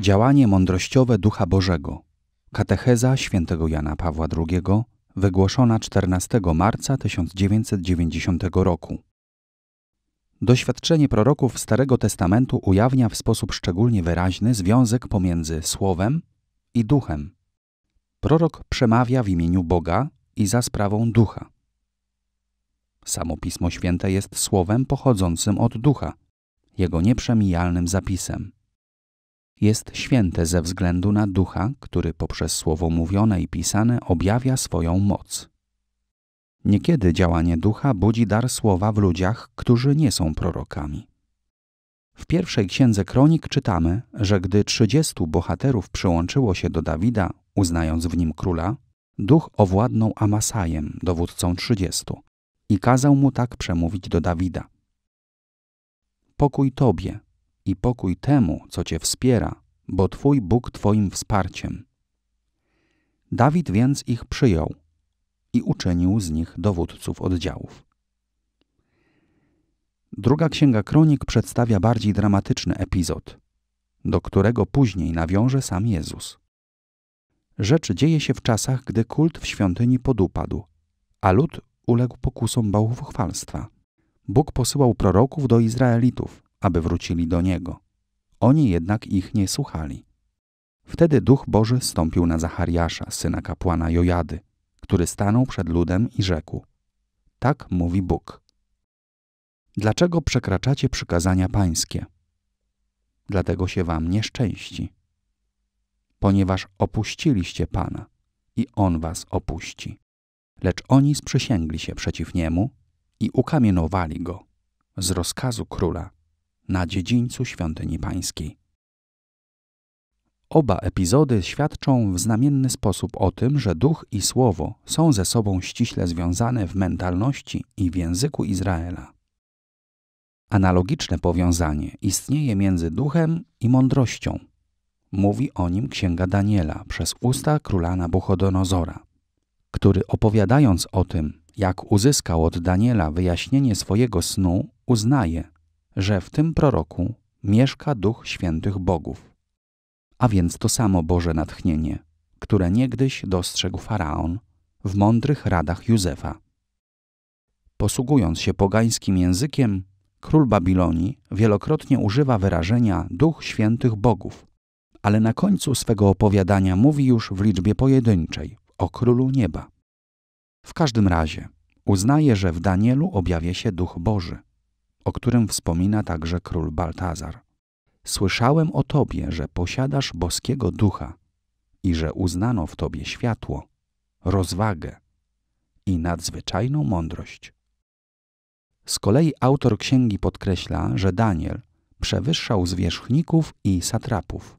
Działanie mądrościowe Ducha Bożego. Katecheza świętego Jana Pawła II, wygłoszona 14 marca 1990 roku. Doświadczenie proroków Starego Testamentu ujawnia w sposób szczególnie wyraźny związek pomiędzy Słowem i Duchem. Prorok przemawia w imieniu Boga i za sprawą Ducha. Samo Pismo Święte jest słowem pochodzącym od Ducha, jego nieprzemijalnym zapisem jest święte ze względu na ducha, który poprzez słowo mówione i pisane objawia swoją moc. Niekiedy działanie ducha budzi dar słowa w ludziach, którzy nie są prorokami. W pierwszej księdze kronik czytamy, że gdy trzydziestu bohaterów przyłączyło się do Dawida, uznając w nim króla, duch owładnął Amasajem, dowódcą trzydziestu, i kazał mu tak przemówić do Dawida. Pokój Tobie, i pokój temu, co cię wspiera, bo Twój Bóg Twoim wsparciem. Dawid więc ich przyjął i uczynił z nich dowódców oddziałów. Druga księga kronik przedstawia bardziej dramatyczny epizod, do którego później nawiąże sam Jezus. Rzecz dzieje się w czasach, gdy kult w świątyni podupadł, a lud uległ pokusom bałwchwalstwa. Bóg posyłał proroków do Izraelitów, aby wrócili do Niego. Oni jednak ich nie słuchali. Wtedy Duch Boży stąpił na Zachariasza, syna kapłana Jojady, który stanął przed ludem i rzekł: Tak mówi Bóg. Dlaczego przekraczacie przykazania pańskie? Dlatego się wam nieszczęści. Ponieważ opuściliście Pana i On was opuści. Lecz oni sprzysięgli się przeciw Niemu i ukamienowali Go z rozkazu króla na dziedzińcu świątyni pańskiej. Oba epizody świadczą w znamienny sposób o tym, że duch i słowo są ze sobą ściśle związane w mentalności i w języku Izraela. Analogiczne powiązanie istnieje między duchem i mądrością. Mówi o nim księga Daniela przez usta króla Nabuchodonozora, który opowiadając o tym, jak uzyskał od Daniela wyjaśnienie swojego snu, uznaje, że w tym proroku mieszka Duch Świętych Bogów. A więc to samo Boże natchnienie, które niegdyś dostrzegł faraon w mądrych radach Józefa. Posługując się pogańskim językiem, król Babilonii wielokrotnie używa wyrażenia Duch Świętych Bogów, ale na końcu swego opowiadania mówi już w liczbie pojedynczej o królu nieba. W każdym razie uznaje, że w Danielu objawia się Duch Boży o którym wspomina także król Baltazar. Słyszałem o tobie, że posiadasz boskiego ducha i że uznano w tobie światło, rozwagę i nadzwyczajną mądrość. Z kolei autor księgi podkreśla, że Daniel przewyższał zwierzchników i satrapów.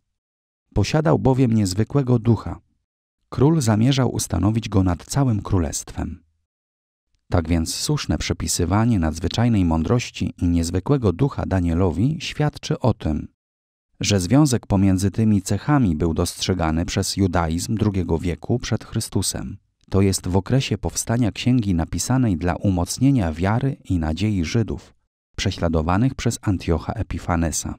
Posiadał bowiem niezwykłego ducha. Król zamierzał ustanowić go nad całym królestwem. Tak więc słuszne przypisywanie nadzwyczajnej mądrości i niezwykłego ducha Danielowi świadczy o tym, że związek pomiędzy tymi cechami był dostrzegany przez judaizm II wieku przed Chrystusem. To jest w okresie powstania księgi napisanej dla umocnienia wiary i nadziei Żydów, prześladowanych przez Antiocha Epifanesa.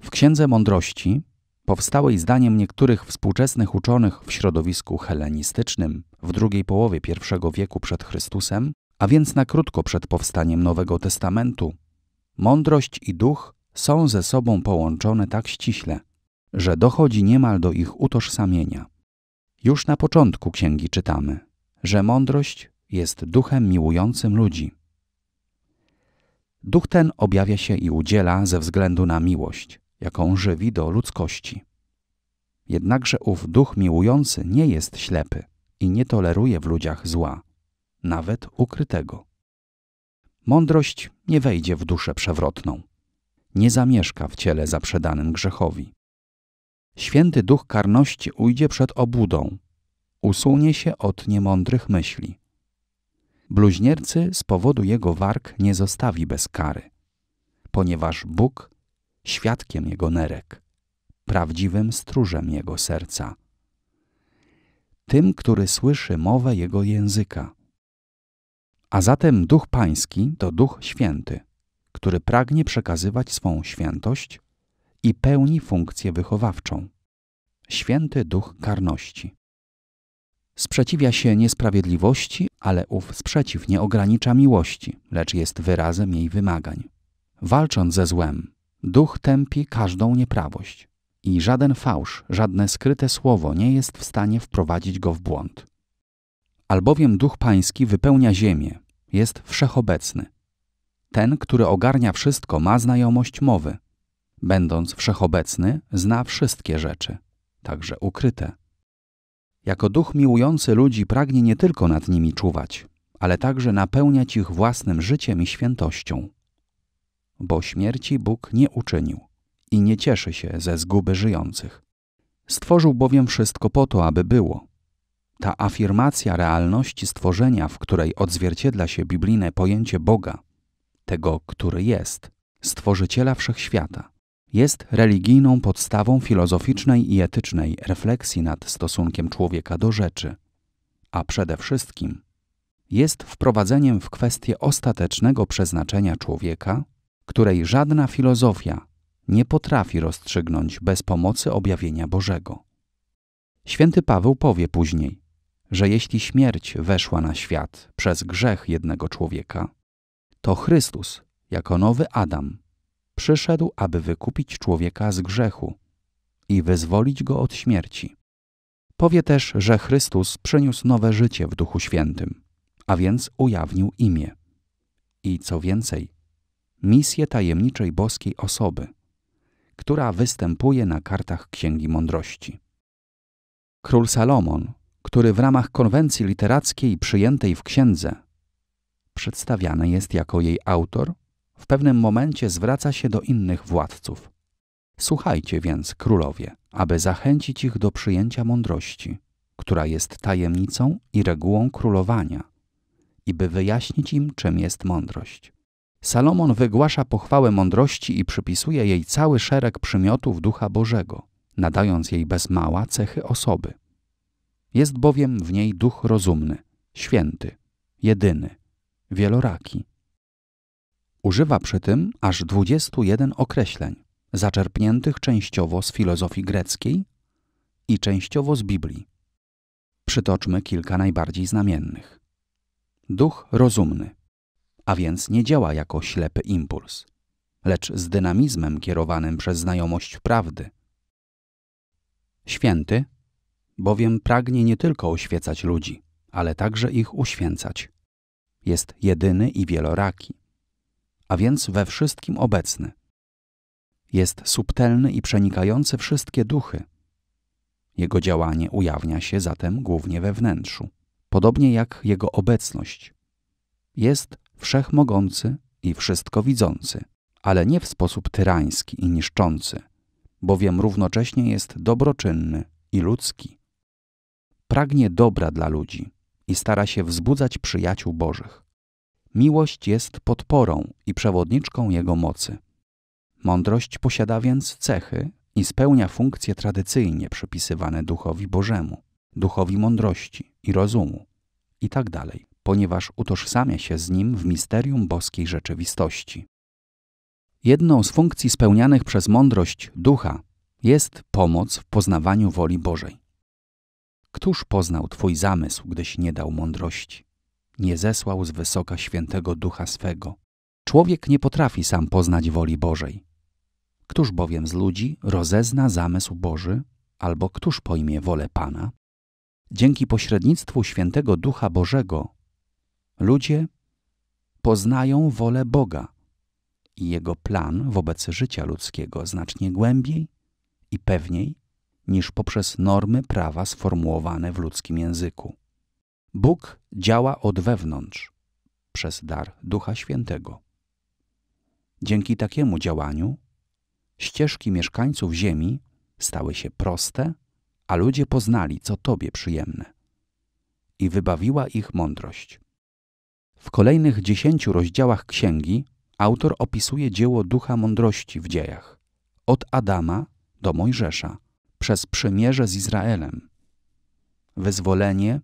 W Księdze Mądrości powstałej zdaniem niektórych współczesnych uczonych w środowisku helenistycznym w drugiej połowie I wieku przed Chrystusem, a więc na krótko przed powstaniem Nowego Testamentu, mądrość i duch są ze sobą połączone tak ściśle, że dochodzi niemal do ich utożsamienia. Już na początku księgi czytamy, że mądrość jest duchem miłującym ludzi. Duch ten objawia się i udziela ze względu na miłość jaką żywi do ludzkości. Jednakże ów duch miłujący nie jest ślepy i nie toleruje w ludziach zła, nawet ukrytego. Mądrość nie wejdzie w duszę przewrotną, nie zamieszka w ciele zaprzedanym grzechowi. Święty duch karności ujdzie przed obudą, usunie się od niemądrych myśli. Bluźniercy z powodu jego warg nie zostawi bez kary, ponieważ Bóg świadkiem jego nerek, prawdziwym stróżem jego serca. Tym, który słyszy mowę jego języka. A zatem Duch Pański to Duch Święty, który pragnie przekazywać swą świętość i pełni funkcję wychowawczą. Święty Duch Karności. Sprzeciwia się niesprawiedliwości, ale ów sprzeciw nie ogranicza miłości, lecz jest wyrazem jej wymagań. Walcząc ze złem, Duch tępi każdą nieprawość i żaden fałsz, żadne skryte słowo nie jest w stanie wprowadzić go w błąd. Albowiem Duch Pański wypełnia ziemię, jest wszechobecny. Ten, który ogarnia wszystko, ma znajomość mowy. Będąc wszechobecny, zna wszystkie rzeczy, także ukryte. Jako duch miłujący ludzi pragnie nie tylko nad nimi czuwać, ale także napełniać ich własnym życiem i świętością bo śmierci Bóg nie uczynił i nie cieszy się ze zguby żyjących. Stworzył bowiem wszystko po to, aby było. Ta afirmacja realności stworzenia, w której odzwierciedla się biblijne pojęcie Boga, tego, który jest, stworzyciela wszechświata, jest religijną podstawą filozoficznej i etycznej refleksji nad stosunkiem człowieka do rzeczy, a przede wszystkim jest wprowadzeniem w kwestię ostatecznego przeznaczenia człowieka której żadna filozofia nie potrafi rozstrzygnąć bez pomocy objawienia Bożego. Święty Paweł powie później, że jeśli śmierć weszła na świat przez grzech jednego człowieka, to Chrystus, jako nowy Adam, przyszedł, aby wykupić człowieka z grzechu i wyzwolić go od śmierci. Powie też, że Chrystus przyniósł nowe życie w Duchu Świętym, a więc ujawnił imię. I co więcej, misję tajemniczej boskiej osoby, która występuje na kartach Księgi Mądrości. Król Salomon, który w ramach konwencji literackiej przyjętej w księdze przedstawiany jest jako jej autor, w pewnym momencie zwraca się do innych władców. Słuchajcie więc, królowie, aby zachęcić ich do przyjęcia mądrości, która jest tajemnicą i regułą królowania, i by wyjaśnić im, czym jest mądrość. Salomon wygłasza pochwałę mądrości i przypisuje jej cały szereg przymiotów Ducha Bożego, nadając jej bez mała cechy osoby. Jest bowiem w niej duch rozumny, święty, jedyny, wieloraki. Używa przy tym aż 21 określeń, zaczerpniętych częściowo z filozofii greckiej i częściowo z Biblii. Przytoczmy kilka najbardziej znamiennych. Duch rozumny – a więc nie działa jako ślepy impuls, lecz z dynamizmem kierowanym przez znajomość prawdy. Święty bowiem pragnie nie tylko oświecać ludzi, ale także ich uświęcać. Jest jedyny i wieloraki, a więc we wszystkim obecny. Jest subtelny i przenikający wszystkie duchy. Jego działanie ujawnia się zatem głównie we wnętrzu, podobnie jak jego obecność. Jest wszechmogący i wszystkowidzący, ale nie w sposób tyrański i niszczący, bowiem równocześnie jest dobroczynny i ludzki. Pragnie dobra dla ludzi i stara się wzbudzać przyjaciół Bożych. Miłość jest podporą i przewodniczką jego mocy. Mądrość posiada więc cechy i spełnia funkcje tradycyjnie przypisywane duchowi Bożemu, duchowi mądrości i rozumu itd. Tak ponieważ utożsamia się z nim w misterium boskiej rzeczywistości. Jedną z funkcji spełnianych przez mądrość ducha jest pomoc w poznawaniu woli Bożej. Któż poznał Twój zamysł, gdyś nie dał mądrości? Nie zesłał z wysoka świętego ducha swego. Człowiek nie potrafi sam poznać woli Bożej. Któż bowiem z ludzi rozezna zamysł Boży, albo któż pojmie wolę Pana? Dzięki pośrednictwu świętego ducha Bożego Ludzie poznają wolę Boga i Jego plan wobec życia ludzkiego znacznie głębiej i pewniej niż poprzez normy prawa sformułowane w ludzkim języku. Bóg działa od wewnątrz przez dar Ducha Świętego. Dzięki takiemu działaniu ścieżki mieszkańców Ziemi stały się proste, a ludzie poznali, co Tobie przyjemne. I wybawiła ich mądrość. W kolejnych dziesięciu rozdziałach księgi autor opisuje dzieło ducha mądrości w dziejach, od Adama do Mojżesza, przez przymierze z Izraelem, wyzwolenie,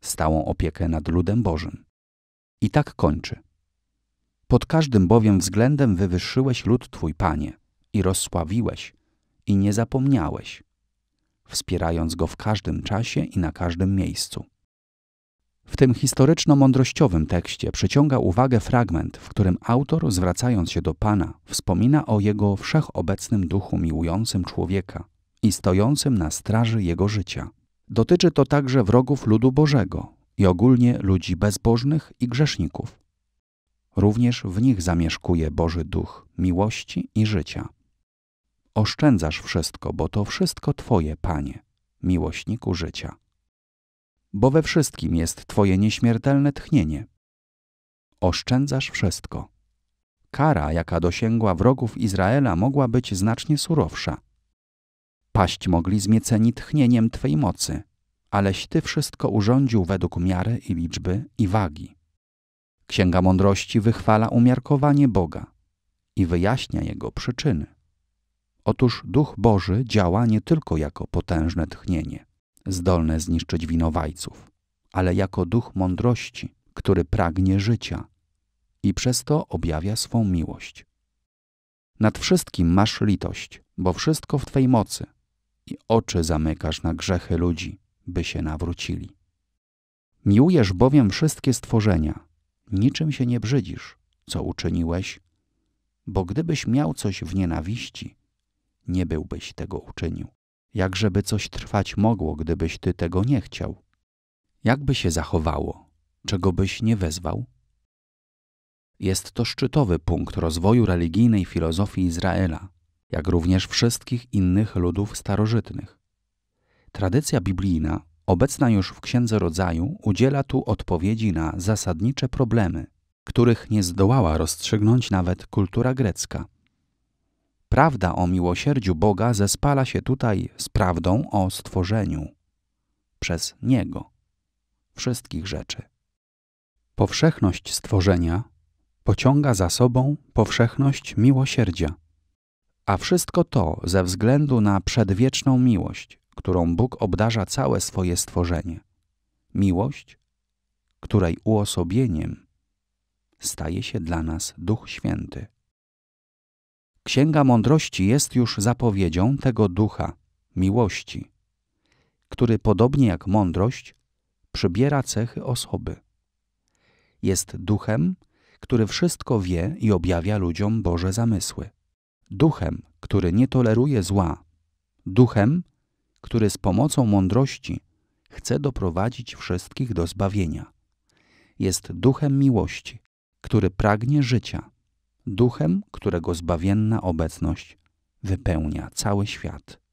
stałą opiekę nad ludem Bożym. I tak kończy. Pod każdym bowiem względem wywyższyłeś lud Twój, Panie, i rozsławiłeś, i nie zapomniałeś, wspierając go w każdym czasie i na każdym miejscu. W tym historyczno-mądrościowym tekście przyciąga uwagę fragment, w którym autor, zwracając się do Pana, wspomina o jego wszechobecnym duchu miłującym człowieka i stojącym na straży jego życia. Dotyczy to także wrogów ludu Bożego i ogólnie ludzi bezbożnych i grzeszników. Również w nich zamieszkuje Boży Duch miłości i życia. Oszczędzasz wszystko, bo to wszystko Twoje, Panie, miłośniku życia bo we wszystkim jest Twoje nieśmiertelne tchnienie. Oszczędzasz wszystko. Kara, jaka dosięgła wrogów Izraela, mogła być znacznie surowsza. Paść mogli zmieceni tchnieniem Twej mocy, aleś Ty wszystko urządził według miary i liczby i wagi. Księga Mądrości wychwala umiarkowanie Boga i wyjaśnia Jego przyczyny. Otóż Duch Boży działa nie tylko jako potężne tchnienie – zdolne zniszczyć winowajców, ale jako duch mądrości, który pragnie życia i przez to objawia swą miłość. Nad wszystkim masz litość, bo wszystko w Twej mocy i oczy zamykasz na grzechy ludzi, by się nawrócili. Miłujesz bowiem wszystkie stworzenia, niczym się nie brzydzisz, co uczyniłeś, bo gdybyś miał coś w nienawiści, nie byłbyś tego uczynił jakżeby coś trwać mogło, gdybyś ty tego nie chciał? Jakby się zachowało, czego byś nie wezwał? Jest to szczytowy punkt rozwoju religijnej filozofii Izraela, jak również wszystkich innych ludów starożytnych. Tradycja biblijna, obecna już w Księdze Rodzaju, udziela tu odpowiedzi na zasadnicze problemy, których nie zdołała rozstrzygnąć nawet kultura grecka. Prawda o miłosierdziu Boga zespala się tutaj z prawdą o stworzeniu przez Niego wszystkich rzeczy. Powszechność stworzenia pociąga za sobą powszechność miłosierdzia, a wszystko to ze względu na przedwieczną miłość, którą Bóg obdarza całe swoje stworzenie. Miłość, której uosobieniem staje się dla nas Duch Święty. Księga Mądrości jest już zapowiedzią tego ducha, miłości, który podobnie jak mądrość przybiera cechy osoby. Jest duchem, który wszystko wie i objawia ludziom Boże zamysły. Duchem, który nie toleruje zła. Duchem, który z pomocą mądrości chce doprowadzić wszystkich do zbawienia. Jest duchem miłości, który pragnie życia duchem, którego zbawienna obecność wypełnia cały świat.